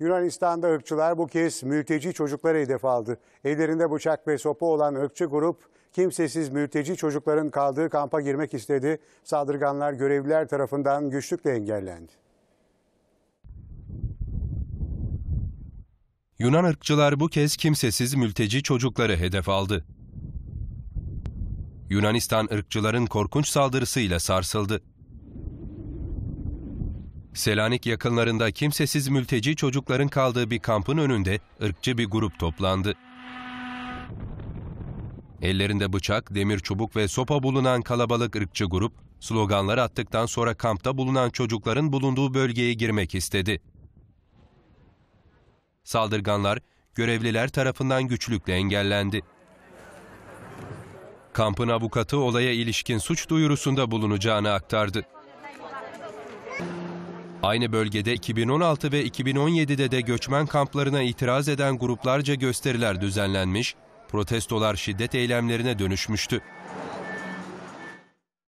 Yunanistan'da ırkçılar bu kez mülteci çocukları hedef aldı. Evlerinde bıçak ve sopa olan ırkçı grup kimsesiz mülteci çocukların kaldığı kampa girmek istedi. Saldırganlar görevliler tarafından güçlükle engellendi. Yunan ırkçılar bu kez kimsesiz mülteci çocukları hedef aldı. Yunanistan ırkçıların korkunç saldırısıyla sarsıldı. Selanik yakınlarında kimsesiz mülteci çocukların kaldığı bir kampın önünde ırkçı bir grup toplandı. Ellerinde bıçak, demir çubuk ve sopa bulunan kalabalık ırkçı grup, sloganlar attıktan sonra kampta bulunan çocukların bulunduğu bölgeye girmek istedi. Saldırganlar, görevliler tarafından güçlükle engellendi. Kampın avukatı olaya ilişkin suç duyurusunda bulunacağını aktardı. Aynı bölgede 2016 ve 2017'de de göçmen kamplarına itiraz eden gruplarca gösteriler düzenlenmiş, protestolar şiddet eylemlerine dönüşmüştü.